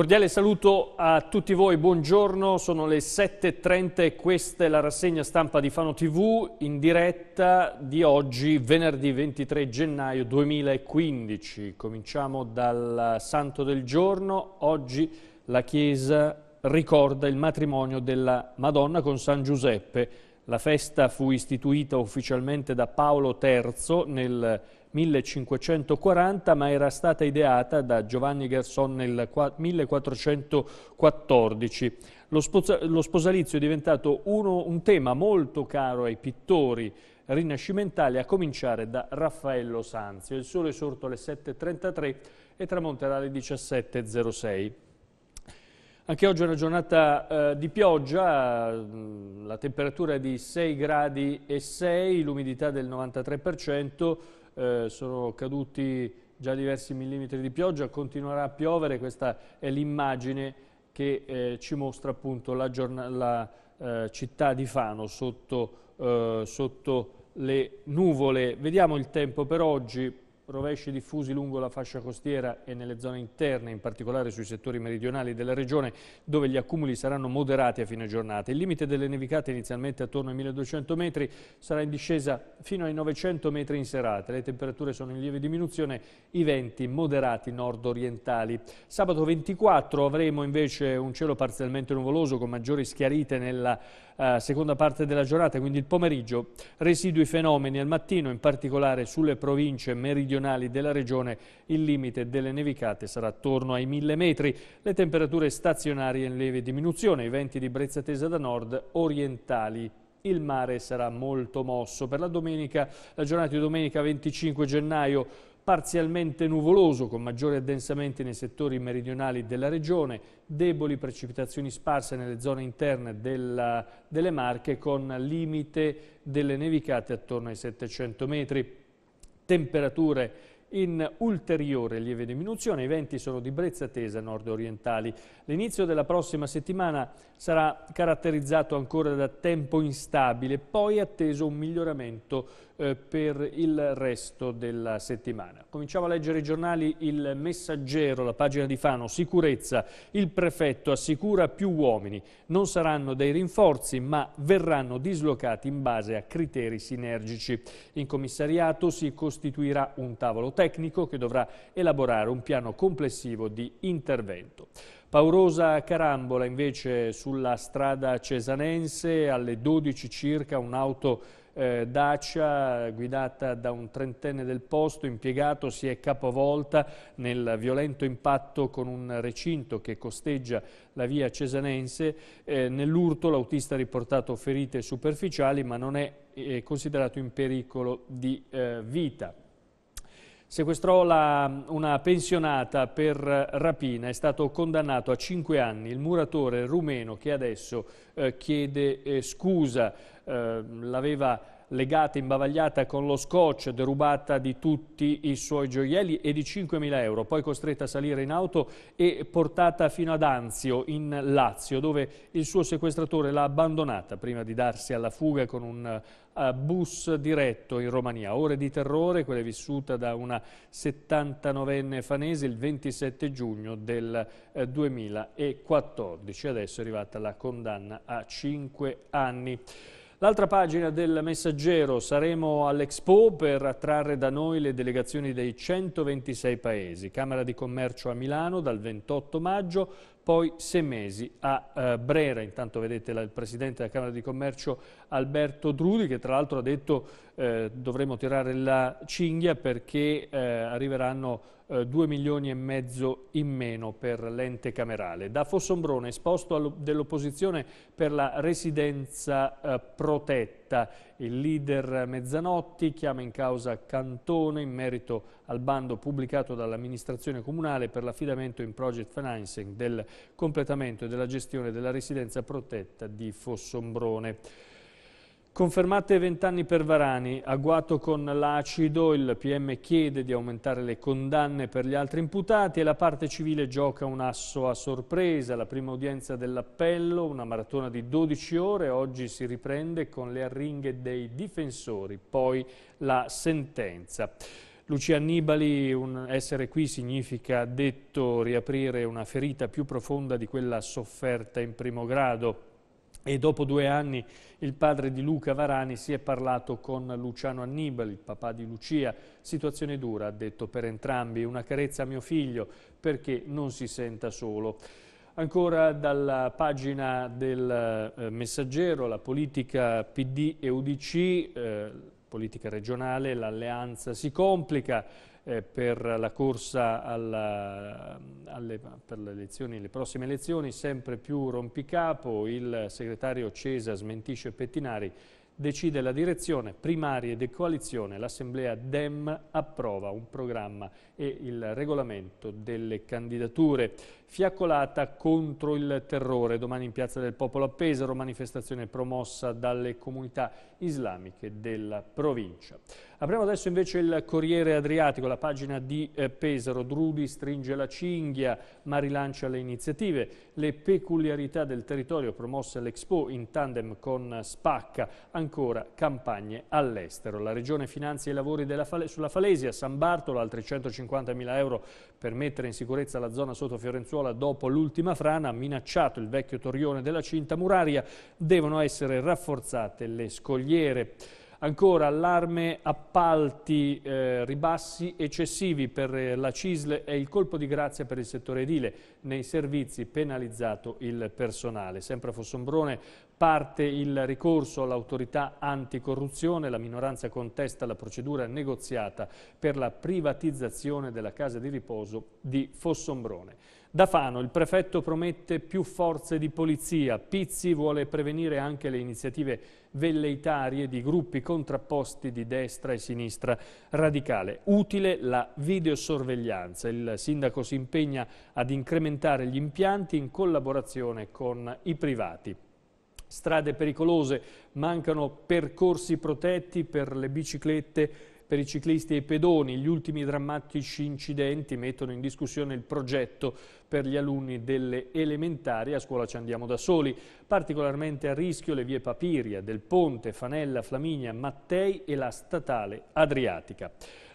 Cordiale saluto a tutti voi, buongiorno, sono le 7.30 e questa è la rassegna stampa di Fano TV in diretta di oggi, venerdì 23 gennaio 2015. Cominciamo dal santo del giorno, oggi la Chiesa ricorda il matrimonio della Madonna con San Giuseppe. La festa fu istituita ufficialmente da Paolo III nel 1540, ma era stata ideata da Giovanni Gerson nel 1414. Lo, sposalizio è diventato uno, un tema molto caro ai pittori rinascimentali, a cominciare da Raffaello Sanzio. Il sole è sorto alle 7.33 e tramonterà alle 17.06. Anche oggi è una giornata eh, di pioggia, mm, la temperatura è di 6 gradi e 6, l'umidità del 93%, eh, sono caduti già diversi millimetri di pioggia, continuerà a piovere, questa è l'immagine che eh, ci mostra appunto la, la eh, città di Fano sotto, eh, sotto le nuvole. Vediamo il tempo per oggi rovesci diffusi lungo la fascia costiera e nelle zone interne, in particolare sui settori meridionali della regione, dove gli accumuli saranno moderati a fine giornata. Il limite delle nevicate inizialmente attorno ai 1200 metri sarà in discesa fino ai 900 metri in serata. Le temperature sono in lieve diminuzione, i venti moderati nord-orientali. Sabato 24 avremo invece un cielo parzialmente nuvoloso con maggiori schiarite nella regione eh, seconda parte della giornata, quindi il pomeriggio, residui fenomeni al mattino, in particolare sulle province meridionali della regione il limite delle nevicate sarà attorno ai 1000 metri, le temperature stazionarie in leve diminuzione, i venti di brezza tesa da nord orientali il mare sarà molto mosso. Per la domenica, la giornata di domenica 25 gennaio parzialmente nuvoloso con maggiori addensamenti nei settori meridionali della regione, deboli precipitazioni sparse nelle zone interne della, delle Marche con limite delle nevicate attorno ai 700 metri. Temperature in ulteriore lieve diminuzione, i venti sono di brezza tesa nord-orientali. L'inizio della prossima settimana sarà caratterizzato ancora da tempo instabile, poi atteso un miglioramento eh, per il resto della settimana. Cominciamo a leggere i giornali Il Messaggero, la pagina di Fano, sicurezza, il prefetto assicura più uomini, non saranno dei rinforzi ma verranno dislocati in base a criteri sinergici. In commissariato si costituirà un tavolo tecnico che dovrà elaborare un piano complessivo di intervento. Paurosa carambola invece sulla strada cesanense alle 12 circa un'auto eh, Dacia, guidata da un trentenne del posto, impiegato, si è capovolta nel violento impatto con un recinto che costeggia la via Cesanense. Eh, Nell'urto l'autista ha riportato ferite superficiali, ma non è, è eh, considerato in pericolo di eh, vita. Sequestrò la, una pensionata per rapina, è stato condannato a 5 anni il muratore rumeno che adesso eh, chiede eh, scusa, eh, l'aveva legata, imbavagliata con lo scotch, derubata di tutti i suoi gioielli e di 5.000 euro, poi costretta a salire in auto e portata fino ad Anzio, in Lazio, dove il suo sequestratore l'ha abbandonata prima di darsi alla fuga con un eh, bus diretto in Romania. Ore di terrore, quella vissuta da una 79enne fanese il 27 giugno del 2014. Eh, Adesso è arrivata la condanna a 5 anni. L'altra pagina del messaggero, saremo all'Expo per attrarre da noi le delegazioni dei 126 paesi. Camera di Commercio a Milano dal 28 maggio, poi sei mesi a eh, Brera. Intanto vedete la, il Presidente della Camera di Commercio Alberto Drudi che tra l'altro ha detto eh, dovremo tirare la cinghia perché eh, arriveranno eh, 2 milioni e mezzo in meno per l'ente camerale. Da Fossombrone, esposto dell'opposizione per la residenza eh, protetta, il leader Mezzanotti chiama in causa Cantone in merito al bando pubblicato dall'amministrazione comunale per l'affidamento in project financing del completamento e della gestione della residenza protetta di Fossombrone. Confermate 20 anni per Varani, agguato con l'acido, il PM chiede di aumentare le condanne per gli altri imputati e la parte civile gioca un asso a sorpresa. La prima udienza dell'appello, una maratona di 12 ore, oggi si riprende con le arringhe dei difensori, poi la sentenza. Lucia Annibali, essere qui significa, detto, riaprire una ferita più profonda di quella sofferta in primo grado. E dopo due anni il padre di Luca Varani si è parlato con Luciano Annibale, il papà di Lucia. Situazione dura, ha detto per entrambi, una carezza a mio figlio perché non si senta solo. Ancora dalla pagina del eh, messaggero, la politica PD e UDC, eh, politica regionale, l'alleanza si complica eh, per la corsa alla, alle, per le, elezioni, le prossime elezioni, sempre più rompicapo, il segretario Cesa smentisce Pettinari Decide la direzione primarie di coalizione, l'assemblea DEM approva un programma e il regolamento delle candidature. Fiaccolata contro il terrore, domani in Piazza del Popolo a Pesaro, manifestazione promossa dalle comunità islamiche della provincia. Apriamo adesso invece il Corriere Adriatico, la pagina di eh, Pesaro. Drudi stringe la cinghia ma rilancia le iniziative. Le peculiarità del territorio promosse all'Expo in tandem con Spacca, ancora campagne all'estero. La Regione finanzia i lavori Fale sulla Falesia, San Bartolo, altri 150 mila euro per mettere in sicurezza la zona sotto Fiorenzuola dopo l'ultima frana, ha minacciato il vecchio torrione della cinta muraria, devono essere rafforzate le scogliere. Ancora allarme appalti, eh, ribassi eccessivi per eh, la CISL e il colpo di grazia per il settore edile. Nei servizi penalizzato il personale. Sempre a Fossombrone parte il ricorso all'autorità anticorruzione. La minoranza contesta la procedura negoziata per la privatizzazione della casa di riposo di Fossombrone. Da Fano il prefetto promette più forze di polizia, Pizzi vuole prevenire anche le iniziative velleitarie di gruppi contrapposti di destra e sinistra radicale. Utile la videosorveglianza, il sindaco si impegna ad incrementare gli impianti in collaborazione con i privati. Strade pericolose, mancano percorsi protetti per le biciclette per i ciclisti e i pedoni. Gli ultimi drammatici incidenti mettono in discussione il progetto per gli alunni delle elementari, a scuola ci andiamo da soli. Particolarmente a rischio le vie Papiria, Del Ponte, Fanella, Flaminia, Mattei e la statale Adriatica.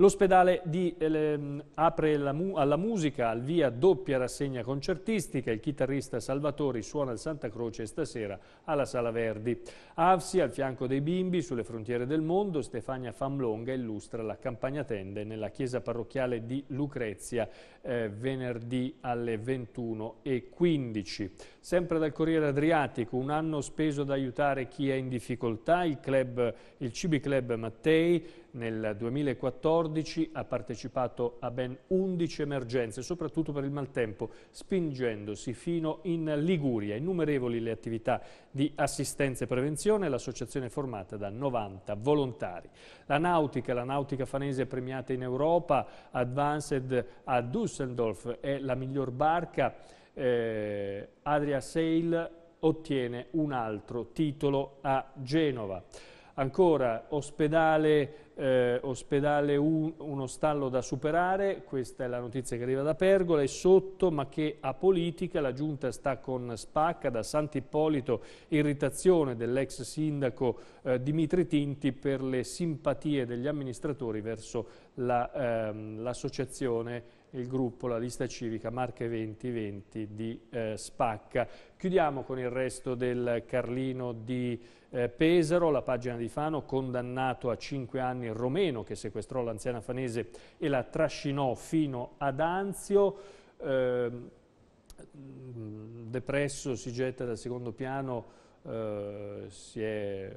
L'ospedale eh, apre la mu alla musica, al via doppia rassegna concertistica, il chitarrista Salvatori suona il Santa Croce stasera alla Sala Verdi. Avsi al fianco dei bimbi sulle frontiere del mondo, Stefania Famlonga illustra la campagna tende nella chiesa parrocchiale di Lucrezia eh, venerdì alle 21 e 15. Sempre dal Corriere Adriatico, un anno speso ad aiutare chi è in difficoltà, il, club, il CB Club Mattei nel 2014 ha partecipato a ben 11 emergenze, soprattutto per il maltempo, spingendosi fino in Liguria. Innumerevoli le attività di assistenza e prevenzione, l'associazione è formata da 90 volontari. La nautica, la nautica fanese premiata in Europa, Advanced a Düsseldorf è la miglior barca, eh, Adria Sail ottiene un altro titolo a Genova. Ancora ospedale, eh, ospedale un, uno stallo da superare, questa è la notizia che arriva da Pergola, è sotto ma che a politica la giunta sta con spacca da Sant'Ippolito, irritazione dell'ex sindaco eh, Dimitri Tinti per le simpatie degli amministratori verso l'associazione la, ehm, il gruppo, la lista civica Marche 2020 di eh, Spacca. Chiudiamo con il resto del Carlino di eh, Pesaro, la pagina di Fano, condannato a 5 anni il romeno che sequestrò l'anziana fanese e la trascinò fino ad Anzio. Eh, depresso si getta dal secondo piano Uh, si è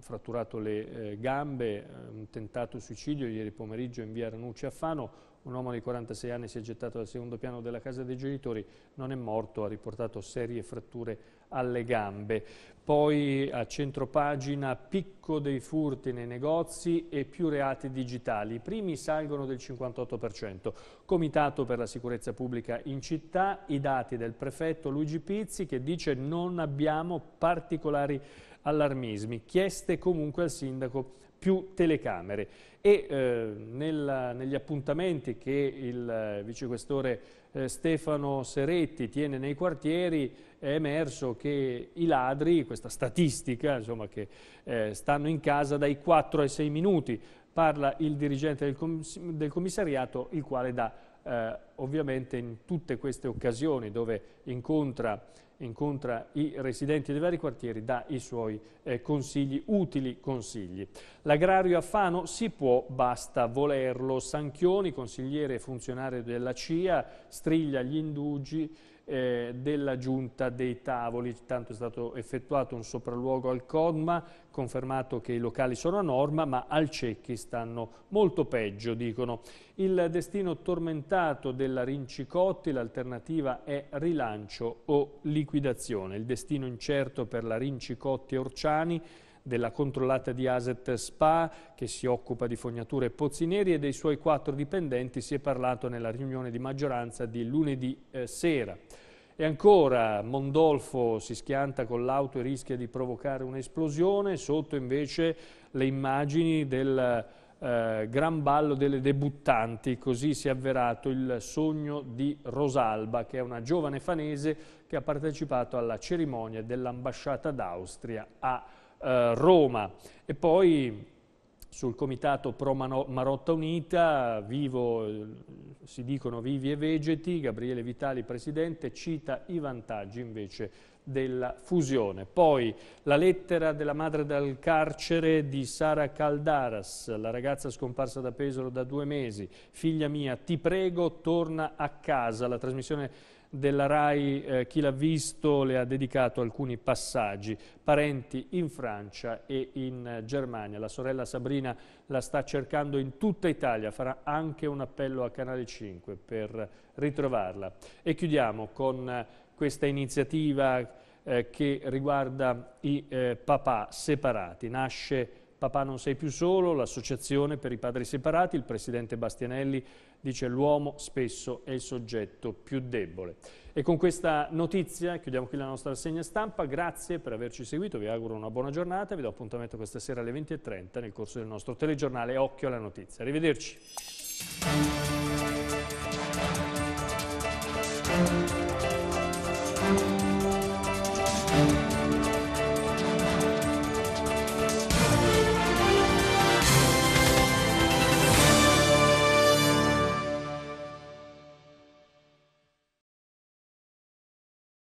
fratturato le eh, gambe, un tentato suicidio ieri pomeriggio in via Ranucci a Fano, un uomo di 46 anni si è gettato dal secondo piano della casa dei genitori, non è morto, ha riportato serie fratture alle gambe. Poi a centropagina picco dei furti nei negozi e più reati digitali. I primi salgono del 58%. Comitato per la sicurezza pubblica in città, i dati del prefetto Luigi Pizzi che dice non abbiamo particolari allarmismi. Chieste comunque al sindaco più telecamere e eh, nel, negli appuntamenti che il eh, vicequestore eh, Stefano Seretti tiene nei quartieri è emerso che i ladri, questa statistica insomma, che eh, stanno in casa dai 4 ai 6 minuti, parla il dirigente del, commiss del commissariato il quale dà eh, ovviamente in tutte queste occasioni dove incontra, incontra, i residenti dei vari quartieri dà i suoi eh, consigli, utili consigli. L'agrario a Fano si può, basta volerlo. Sanchioni, consigliere e funzionario della CIA, striglia gli indugi eh, della giunta dei tavoli, tanto è stato effettuato un sopralluogo al CODMA, confermato che i locali sono a norma, ma al Cecchi stanno molto peggio, dicono. Il destino tormentato della Rincicotti, l'alternativa è rilancio o liquidazione. Il destino incerto per la Rincicotti Orciani, della controllata di Aset Spa che si occupa di fognature e pozzi neri e dei suoi quattro dipendenti si è parlato nella riunione di maggioranza di lunedì eh, sera. E ancora Mondolfo si schianta con l'auto e rischia di provocare un'esplosione, sotto invece le immagini del eh, gran ballo delle debuttanti, così si è avverato il sogno di Rosalba, che è una giovane fanese che ha partecipato alla cerimonia dell'ambasciata d'Austria a eh, Roma. E poi sul comitato Pro Marotta Unita, vivo, eh, si dicono vivi e vegeti, Gabriele Vitali presidente cita i vantaggi invece della fusione. Poi la lettera della madre dal carcere di Sara Caldaras, la ragazza scomparsa da Pesaro da due mesi, figlia mia ti prego torna a casa, la trasmissione della RAI eh, Chi l'ha visto le ha dedicato alcuni passaggi, parenti in Francia e in Germania. La sorella Sabrina la sta cercando in tutta Italia, farà anche un appello a Canale 5 per ritrovarla. E chiudiamo con questa iniziativa eh, che riguarda i eh, papà separati. Nasce Papà non sei più solo, l'associazione per i padri separati, il presidente Bastianelli dice l'uomo spesso è il soggetto più debole. E con questa notizia chiudiamo qui la nostra rassegna stampa, grazie per averci seguito, vi auguro una buona giornata, vi do appuntamento questa sera alle 20.30 nel corso del nostro telegiornale Occhio alla Notizia. Arrivederci.